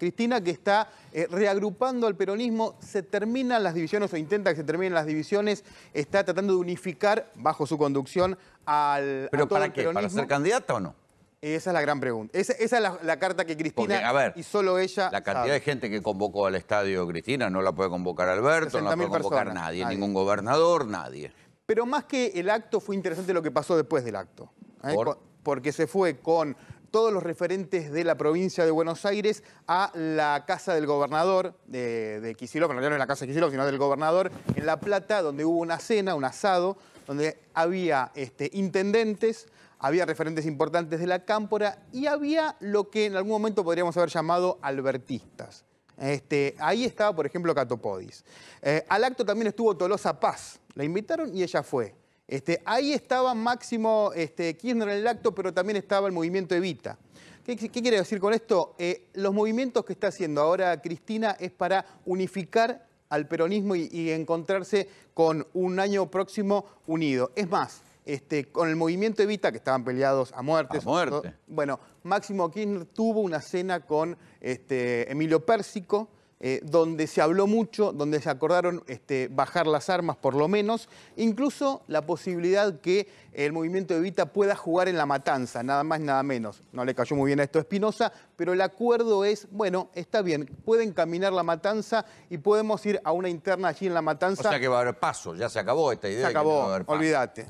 Cristina que está eh, reagrupando al peronismo, se terminan las divisiones o intenta que se terminen las divisiones, está tratando de unificar bajo su conducción al ¿Pero para qué? ¿Para ser candidata o no? Esa es la gran pregunta. Esa, es la, carta que Cristina y solo ella. La cantidad de gente que convocó al estadio Cristina no la puede convocar Alberto, no la puede convocar nadie, ningún gobernador, nadie. Pero más que el acto fue interesante lo que pasó después del acto. ¿eh? Porque se fue con todos los referentes de la provincia de Buenos Aires a la casa del gobernador de, de no es la casa de Kicillof, sino del gobernador, en La Plata, donde hubo una cena, un asado, donde había este, intendentes, había referentes importantes de la cámpora y había lo que en algún momento podríamos haber llamado albertistas. Este, ahí estaba, por ejemplo, Catopodis. Eh, al acto también estuvo Tolosa Paz. La invitaron y ella fue. Este, ahí estaba Máximo este, Kirchner en el acto, pero también estaba el movimiento Evita. ¿Qué, quiere decir con esto? Eh, los movimientos que está haciendo ahora Cristina es para unificar al peronismo y, encontrarse con un año próximo unido. Es más, este, con el movimiento Evita, que estaban peleados a muerte. Bueno, Máximo Kirchner tuvo una cena con este, Emilio Pérsico, eh, donde se habló mucho, donde se acordaron este, bajar las armas por lo menos, incluso la posibilidad que el movimiento Evita pueda jugar en la matanza, nada más, nada menos. No le cayó muy bien a esto a Espinosa, pero el acuerdo es, bueno, está bien, pueden caminar la matanza y podemos ir a una interna allí en la matanza. O sea que va a haber paso, ya se acabó esta idea. Se acabó, olvídate.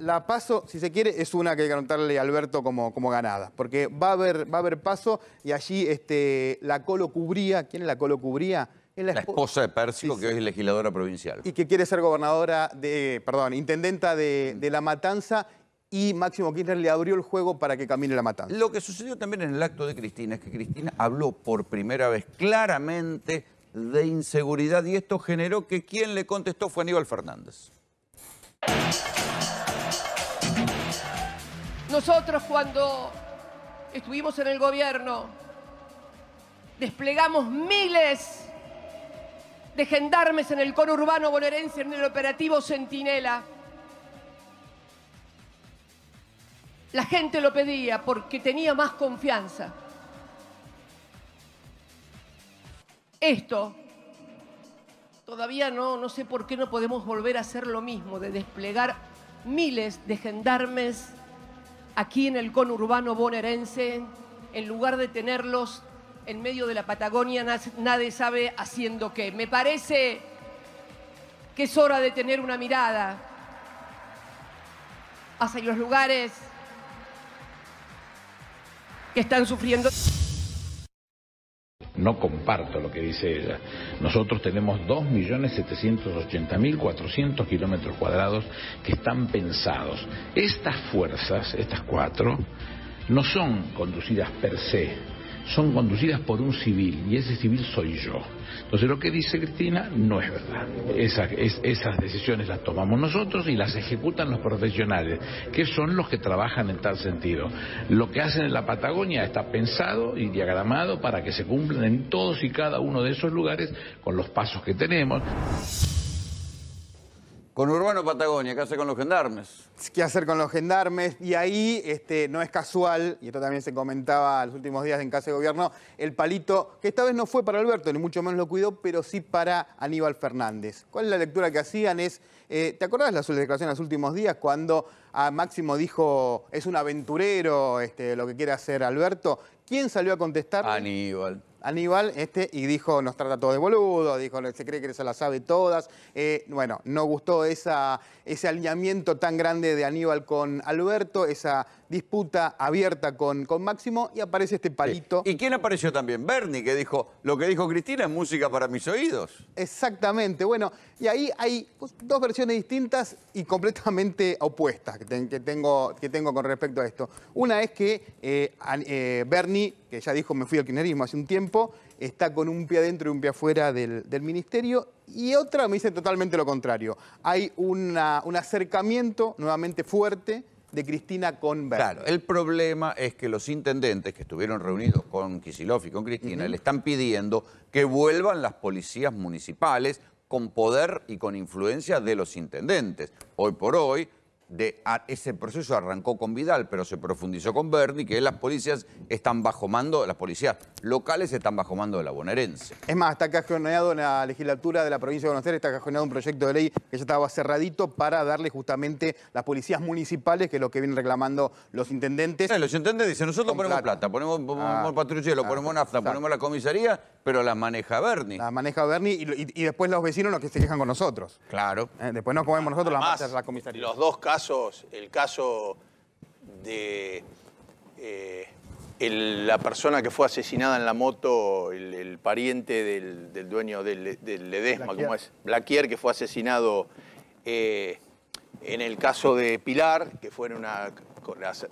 La, paso, si se quiere, es una que hay que anotarle a Alberto como, ganada, porque va a, haber, va a haber paso y allí este, la Colo cubría, ¿quién es la Colo cubría. la, esposa de Pérsico, que hoy es legisladora provincial. Y que quiere ser gobernadora de, perdón, intendenta de, de La Matanza y Máximo Kirchner le abrió el juego para que camine la matanza. Lo que sucedió también en el acto de Cristina es que Cristina habló por primera vez claramente de inseguridad y esto generó que quien le contestó fue Aníbal Fernández. Nosotros cuando estuvimos en el gobierno Desplegamos miles de gendarmes en el conurbano bonaerense en el operativo Centinela. La gente lo pedía porque tenía más confianza. Esto todavía no, no sé por qué no podemos volver a hacer lo mismo, de desplegar miles de gendarmes aquí en el conurbano bonaerense, en lugar de tenerlos en medio de la Patagonia, nadie sabe haciendo qué. Me parece que es hora de tener una mirada hacia los lugares que están sufriendo. No comparto lo que dice ella. Nosotros tenemos 2.780.400 kilómetros cuadrados que están pensados. Estas fuerzas, estas cuatro, no son conducidas per se son conducidas por un civil y ese civil soy yo. Entonces lo que dice Cristina no es verdad. Esas, decisiones las tomamos nosotros y las ejecutan los profesionales, que son los que trabajan en tal sentido. Lo que hacen en la Patagonia está pensado y diagramado para que se cumplan en todos y cada uno de esos lugares con los pasos que tenemos. Con Urbano Patagonia, ¿qué hace con los gendarmes? ¿Qué hacer con los gendarmes? Y ahí este, no es casual, y esto también se comentaba en los últimos días en Casa de Gobierno, el palito, que esta vez no fue para Alberto, ni mucho menos lo cuidó, pero sí para Aníbal Fernández. ¿Cuál es la lectura que hacían? Es, eh, ¿Te acordás de la declaración en los últimos días cuando a Máximo dijo, es un aventurero este, lo que quiere hacer Alberto? ¿Quién salió a contestar? Aníbal. Aníbal, este, y dijo, nos trata todo de boludo, dijo, se cree que se la sabe todas. Eh, bueno, no gustó esa, ese alineamiento tan grande de Aníbal con Alberto, esa disputa abierta con, con Máximo y aparece este palito. ¿Y quién apareció también? Bernie, que dijo, lo que dijo Cristina es música para mis oídos. Exactamente, bueno, y ahí hay dos versiones distintas y completamente opuestas que, tengo, que tengo con respecto a esto. Una es que eh, eh, Bernie, que ya dijo me fui al kirchnerismo hace un tiempo, está con un pie adentro y un pie afuera del, ministerio. Y otra me dice totalmente lo contrario. Hay una, un acercamiento nuevamente fuerte de Cristina con Claro, el problema es que los intendentes que estuvieron reunidos con Kisilov y con Cristina le están pidiendo que vuelvan las policías municipales con poder y con influencia de los intendentes. Hoy por hoy de ese proceso arrancó con Vidal, pero se profundizó con Bernie, que las policías están bajo mando, las policías locales están bajo mando de la bonaerense. Es más, está cajoneado en la legislatura de la provincia de Buenos Aires, está cajoneado un proyecto de ley que ya estaba cerradito para darle justamente las policías municipales, que es lo que vienen reclamando los intendentes. Eh, los intendentes dicen, nosotros ponemos plata, ponemos, ponemos ah, patrullero, ponemos nafta, ponemos la comisaría, pero la maneja Bernie. Las maneja Bernie y, después los vecinos los que se quejan con nosotros. Claro. Eh, después no comemos nosotros las masas de la comisaría. Los dos casos el caso de eh, la persona que fue asesinada en la moto, el, pariente del, dueño del, Ledesma, como es Blaquier, que fue asesinado eh, en el caso de Pilar, que fue en una...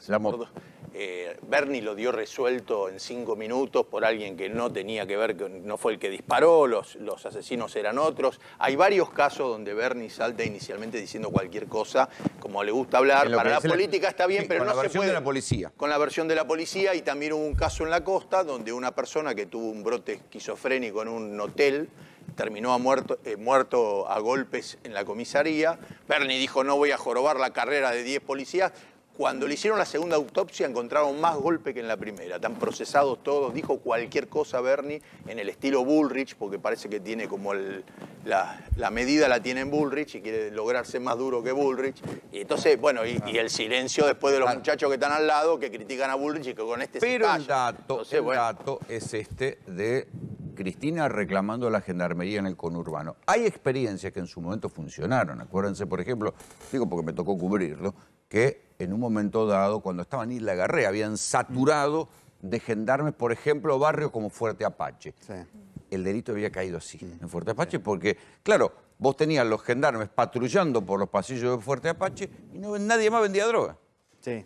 la, moto. Eh, Bernie lo dio resuelto en cinco minutos por alguien que no tenía que ver, que no fue el que disparó, los, los asesinos eran otros. Hay varios casos donde Bernie salta inicialmente diciendo cualquier cosa, como le gusta hablar. Para la política está bien, pero no se puede. de la policía. Con la versión de la policía y también hubo un caso en la costa donde una persona que tuvo un brote esquizofrénico en un hotel terminó muerto, eh, muerto a golpes en la comisaría. Bernie dijo, no voy a jorobar la carrera de 10 policías. Cuando le hicieron la segunda autopsia encontraron más golpe que en la primera. Están procesados todos. Dijo cualquier cosa Bernie en el estilo Bullrich, porque parece que tiene como la, medida la tiene en Bullrich y quiere lograrse más duro que Bullrich. Y entonces, bueno, y, el silencio después de los muchachos que están al lado, que critican a Bullrich y que con este Pero dato, dato es este de Cristina reclamando la gendarmería en el conurbano. Hay experiencias que en su momento funcionaron. Acuérdense, por ejemplo, digo porque me tocó cubrirlo, que en un momento dado, cuando estaban en Isla Garrea, habían saturado de gendarmes, por ejemplo, barrios como Fuerte Apache. El delito había caído así, en Fuerte Apache, porque, claro, vos tenías los gendarmes patrullando por los pasillos de Fuerte Apache y no, nadie más vendía droga.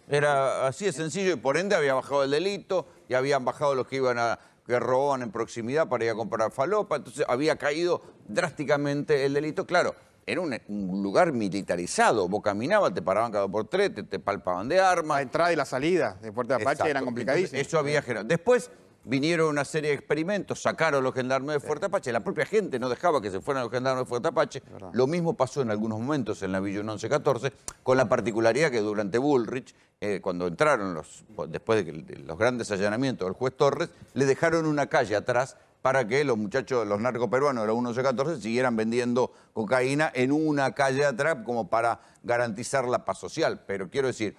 Era así de sencillo y por ende había bajado el delito y habían bajado los que iban a que robaban en proximidad para ir a comprar falopa, entonces había caído drásticamente el delito. Claro, era un, lugar militarizado. Vos caminabas, te paraban cada por tres, te, palpaban de armas. La entrada y la salida de Fuerte Apache eran complicadísimas. Eso había generado. Después vinieron una serie de experimentos, sacaron los gendarmes de Fuerte Apache, la propia gente no dejaba que se fueran los gendarmes de Fuerte Apache. Lo mismo pasó en algunos momentos en la Villa 1114, con la particularidad que durante Bullrich, eh, cuando entraron los, después de los grandes allanamientos del juez Torres, le dejaron una calle atrás para que los muchachos, los narcos peruanos de la 1114 siguieran vendiendo cocaína en una calle atrás como para garantizar la paz social. Pero quiero decir,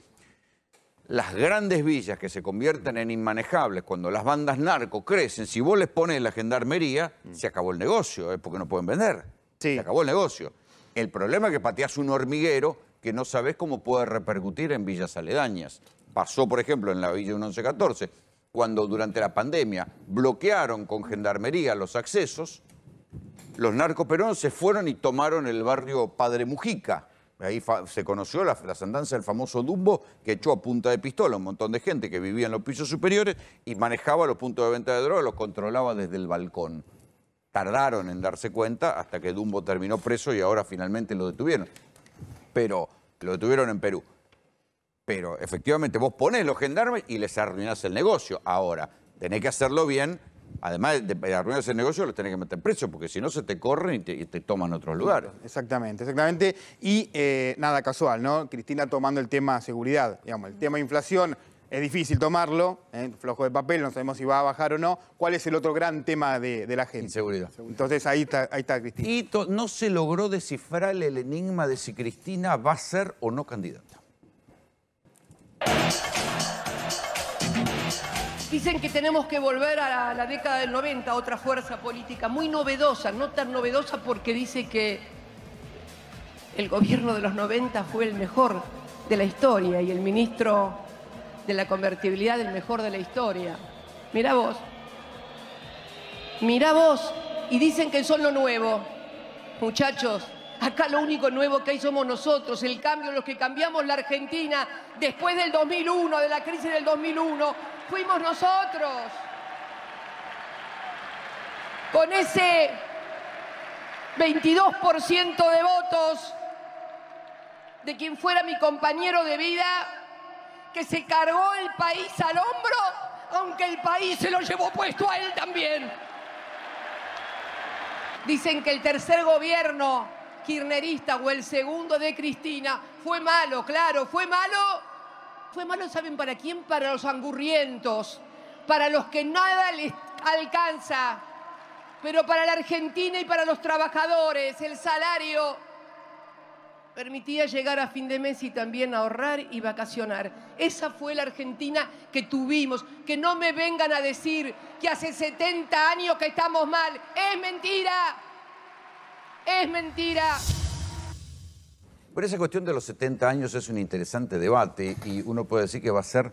las grandes villas que se convierten en inmanejables cuando las bandas narco crecen, si vos les pones la gendarmería, mm. se acabó el negocio, es porque no pueden vender. Se acabó el negocio. El problema es que pateás un hormiguero que no sabes cómo puede repercutir en villas aledañas. Pasó, por ejemplo, en la Villa 1114 cuando durante la pandemia bloquearon con gendarmería los accesos, los narcoperón se fueron y tomaron el barrio Padre Mujica. Ahí se conoció la, las del famoso Dumbo que echó a punta de pistola un montón de gente que vivía en los pisos superiores y manejaba los puntos de venta de droga, los controlaba desde el balcón. Tardaron en darse cuenta hasta que Dumbo terminó preso y ahora finalmente lo detuvieron. Pero lo detuvieron en Perú. Pero efectivamente vos pones los gendarmes y les arruinás el negocio. Ahora, tenés que hacerlo bien. Además de arruinar ese negocio, lo tenés que meter precio porque si no se te corren y te, toman otros lugares. Exactamente, exactamente. Y eh, nada casual, ¿no? Cristina tomando el tema seguridad, digamos, el tema inflación, es difícil tomarlo, ¿eh? flojo de papel, no sabemos si va a bajar o no. ¿Cuál es el otro gran tema de, la gente? Seguridad. Entonces ahí ahí está Cristina. Y no se logró descifrar el enigma de si Cristina va a ser o no candidata. Dicen que tenemos que volver a la, década del 90, otra fuerza política muy novedosa, no tan novedosa porque dice que el gobierno de los 90 fue el mejor de la historia y el ministro de la convertibilidad el mejor de la historia. Mirá vos, mirá vos, y dicen que son lo nuevo. Muchachos, Acá lo único nuevo que hay somos nosotros, el cambio, los que cambiamos la Argentina después del 2001, de la crisis del 2001, fuimos nosotros. Con ese 22% de votos de quien fuera mi compañero de vida, que se cargó el país al hombro, aunque el país se lo llevó puesto a él también. Dicen que el tercer gobierno kirnerista o el segundo de Cristina, fue malo, claro, fue malo. Fue malo, ¿saben para quién? Para los angurrientos, para los que nada les alcanza. Pero para la Argentina y para los trabajadores, el salario permitía llegar a fin de mes y también ahorrar y vacacionar. Esa fue la Argentina que tuvimos. Que no me vengan a decir que hace 70 años que estamos mal. Es mentira es mentira. Por esa cuestión de los 70 años es un interesante debate y uno puede decir que va a ser,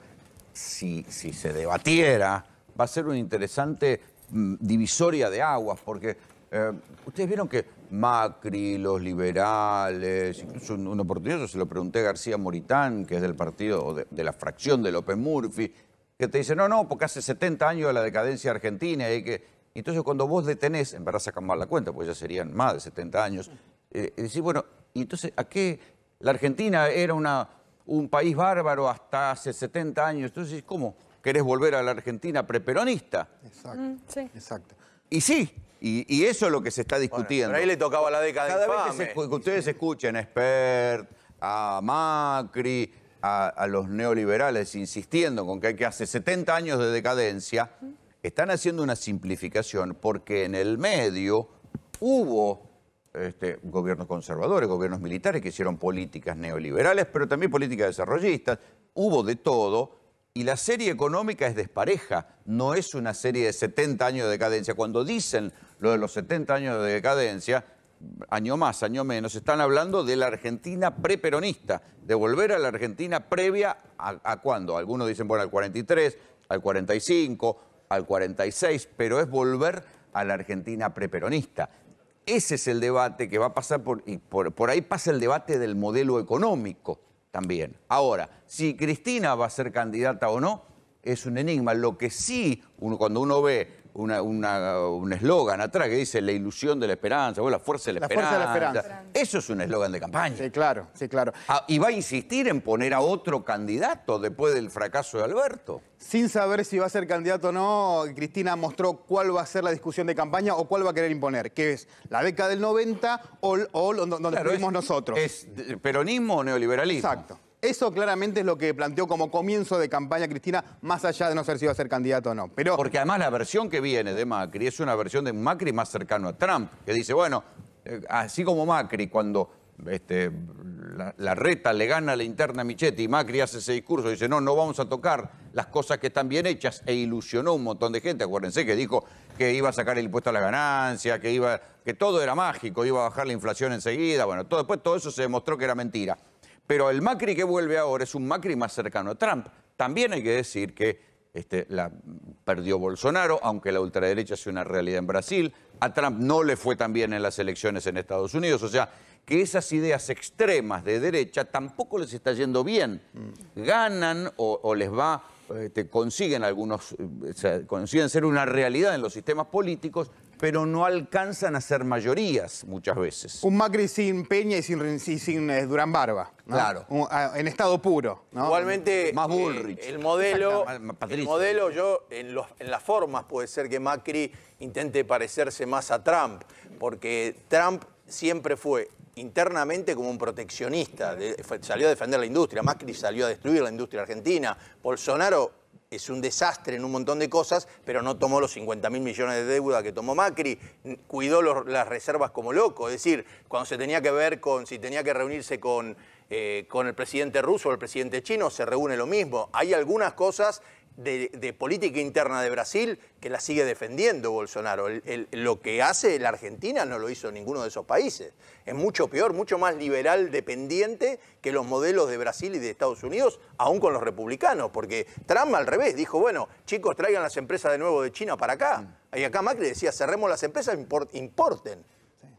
si, si se debatiera, va a ser una interesante mm, divisoria de aguas, porque eh, ustedes vieron que Macri, los liberales, incluso un, oportuno se lo pregunté a García Moritán, que es del partido, de, la fracción de López Murphy, que te dice, no, no, porque hace 70 años de la decadencia argentina y que entonces, cuando vos detenés, en verdad sacan mal la cuenta, pues ya serían más de 70 años, eh, eh, decís, bueno, y entonces, ¿a qué? La Argentina era una, un país bárbaro hasta hace 70 años, entonces, ¿cómo? ¿Querés volver a la Argentina preperonista? Exacto. Mm, exacto. Y sí, y, eso es lo que se está discutiendo. pero ahí le tocaba la década Cada Vez que, ustedes escuchen a Spert, a Macri, a, los neoliberales insistiendo con que hay que hace 70 años de decadencia, mm están haciendo una simplificación porque en el medio hubo este, gobiernos conservadores, gobiernos militares que hicieron políticas neoliberales, pero también políticas desarrollistas, hubo de todo. Y la serie económica es despareja, no es una serie de 70 años de decadencia. Cuando dicen lo de los 70 años de decadencia, año más, año menos, están hablando de la Argentina preperonista, de volver a la Argentina previa a, a cuándo. Algunos dicen, bueno, al 43, al 45, al 46, pero es volver a la Argentina preperonista. Ese es el debate que va a pasar por, y por, ahí pasa el debate del modelo económico también. Ahora, si Cristina va a ser candidata o no, es un enigma. Lo que sí, cuando uno ve un eslogan atrás que dice la ilusión de la esperanza o la fuerza de la, esperanza. Eso es un eslogan de campaña. Sí, claro, sí, claro. Ah, y va a insistir en poner a otro candidato después del fracaso de Alberto. Sin saber si va a ser candidato o no, Cristina mostró cuál va a ser la discusión de campaña o cuál va a querer imponer, que es la década del 90 o, donde claro, nosotros. ¿Es peronismo o neoliberalismo? Exacto. Eso claramente es lo que planteó como comienzo de campaña Cristina, más allá de no ser si iba a ser candidato o no. Pero... Porque además la versión que viene de Macri es una versión de Macri más cercano a Trump, que dice, bueno, eh, así como Macri cuando este, la, reta le gana la interna Michetti y Macri hace ese discurso, dice, no, no vamos a tocar las cosas que están bien hechas e ilusionó un montón de gente, acuérdense que dijo que iba a sacar el impuesto a la ganancia, que, iba, que todo era mágico, iba a bajar la inflación enseguida, bueno, después todo eso se demostró que era mentira. Pero el Macri que vuelve ahora es un Macri más cercano a Trump. También hay que decir que este, la perdió Bolsonaro, aunque la ultraderecha sea una realidad en Brasil. A Trump no le fue tan bien en las elecciones en Estados Unidos. O sea, que esas ideas extremas de derecha tampoco les está yendo bien. Ganan o, les va, este, consiguen algunos, eh, consiguen ser una realidad en los sistemas políticos, pero no alcanzan a ser mayorías muchas veces. Un Macri sin Peña y sin, eh, Durán Barba. Claro. Ah, en estado puro. Igualmente, eh, el, modelo, el modelo, yo, en, las formas puede ser que Macri intente parecerse más a Trump, porque Trump siempre fue internamente como un proteccionista, salió a defender la industria, Macri salió a destruir la industria argentina, Bolsonaro es un desastre en un montón de cosas, pero no tomó los 50 mil millones de deuda que tomó Macri, cuidó las reservas como loco. Es decir, cuando se tenía que ver con, si tenía que reunirse con eh, con el presidente ruso o el presidente chino se reúne lo mismo. Hay algunas cosas de, política interna de Brasil que la sigue defendiendo Bolsonaro. lo que hace la Argentina no lo hizo ninguno de esos países. Es mucho peor, mucho más liberal dependiente que los modelos de Brasil y de Estados Unidos, aún con los republicanos, porque Trump al revés dijo, bueno, chicos, traigan las empresas de nuevo de China para acá. Mm. Y acá Macri decía, cerremos las empresas, importen.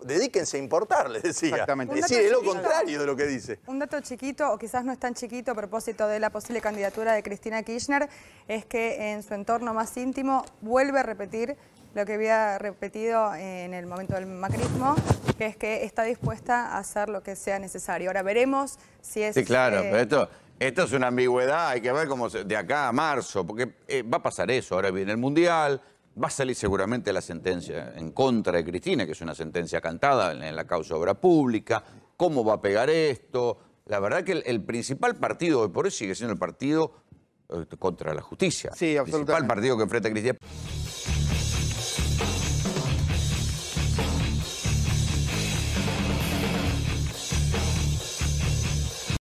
Dedíquense a importar, les decía. Exactamente. decir, lo contrario de lo que dice. Un dato chiquito, o quizás no es tan chiquito a propósito de la posible candidatura de Cristina Kirchner, es que en su entorno más íntimo vuelve a repetir lo que había repetido en el momento del macrismo, que es que está dispuesta a hacer lo que sea necesario. Ahora veremos si es... Sí, claro, eh, pero esto, es una ambigüedad, hay que ver cómo se, de acá a marzo, porque eh, va a pasar eso, ahora viene el Mundial, Va a salir seguramente la sentencia en contra de Cristina, que es una sentencia cantada en la causa obra pública. ¿Cómo va a pegar esto? La verdad que el, principal partido de por eso sigue siendo el partido eh, contra la justicia. Sí, absolutamente. El principal partido que enfrenta a Cristina.